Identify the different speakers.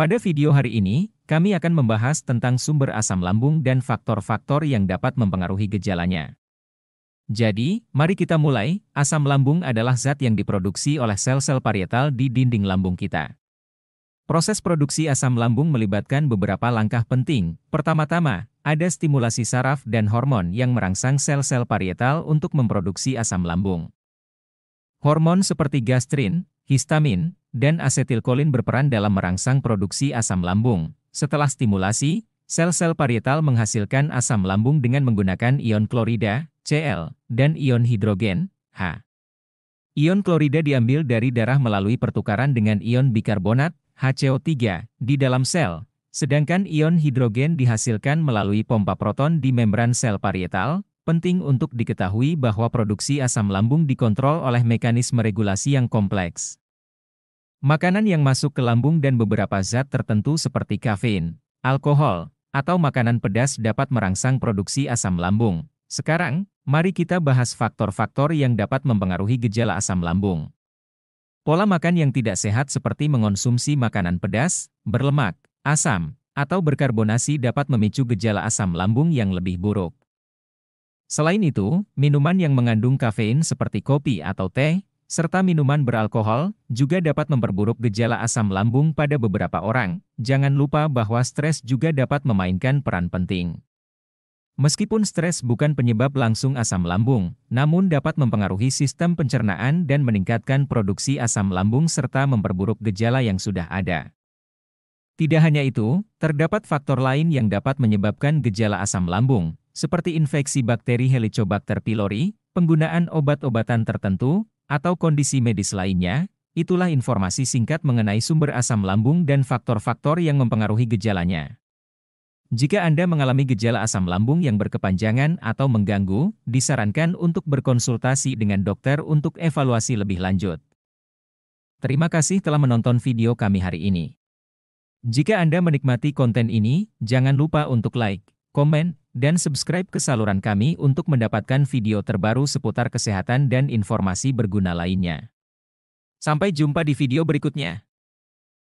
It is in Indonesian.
Speaker 1: Pada video hari ini, kami akan membahas tentang sumber asam lambung dan faktor-faktor yang dapat mempengaruhi gejalanya. Jadi, mari kita mulai. Asam lambung adalah zat yang diproduksi oleh sel-sel parietal di dinding lambung kita. Proses produksi asam lambung melibatkan beberapa langkah penting. Pertama-tama, ada stimulasi saraf dan hormon yang merangsang sel-sel parietal untuk memproduksi asam lambung. Hormon seperti gastrin, histamin, dan asetilkolin berperan dalam merangsang produksi asam lambung. Setelah stimulasi, sel-sel parietal menghasilkan asam lambung dengan menggunakan ion klorida, Cl, dan ion hidrogen, H. Ion klorida diambil dari darah melalui pertukaran dengan ion bikarbonat, HCO3, di dalam sel, sedangkan ion hidrogen dihasilkan melalui pompa proton di membran sel parietal, Penting untuk diketahui bahwa produksi asam lambung dikontrol oleh mekanisme regulasi yang kompleks. Makanan yang masuk ke lambung dan beberapa zat tertentu seperti kafein, alkohol, atau makanan pedas dapat merangsang produksi asam lambung. Sekarang, mari kita bahas faktor-faktor yang dapat mempengaruhi gejala asam lambung. Pola makan yang tidak sehat seperti mengonsumsi makanan pedas, berlemak, asam, atau berkarbonasi dapat memicu gejala asam lambung yang lebih buruk. Selain itu, minuman yang mengandung kafein seperti kopi atau teh, serta minuman beralkohol, juga dapat memperburuk gejala asam lambung pada beberapa orang. Jangan lupa bahwa stres juga dapat memainkan peran penting. Meskipun stres bukan penyebab langsung asam lambung, namun dapat mempengaruhi sistem pencernaan dan meningkatkan produksi asam lambung serta memperburuk gejala yang sudah ada. Tidak hanya itu, terdapat faktor lain yang dapat menyebabkan gejala asam lambung, seperti infeksi bakteri Helicobacter pylori, penggunaan obat-obatan tertentu, atau kondisi medis lainnya, itulah informasi singkat mengenai sumber asam lambung dan faktor-faktor yang mempengaruhi gejalanya. Jika Anda mengalami gejala asam lambung yang berkepanjangan atau mengganggu, disarankan untuk berkonsultasi dengan dokter untuk evaluasi lebih lanjut. Terima kasih telah menonton video kami hari ini. Jika Anda menikmati konten ini, jangan lupa untuk like, komen, dan subscribe ke saluran kami untuk mendapatkan video terbaru seputar kesehatan dan informasi berguna lainnya. Sampai jumpa di video berikutnya.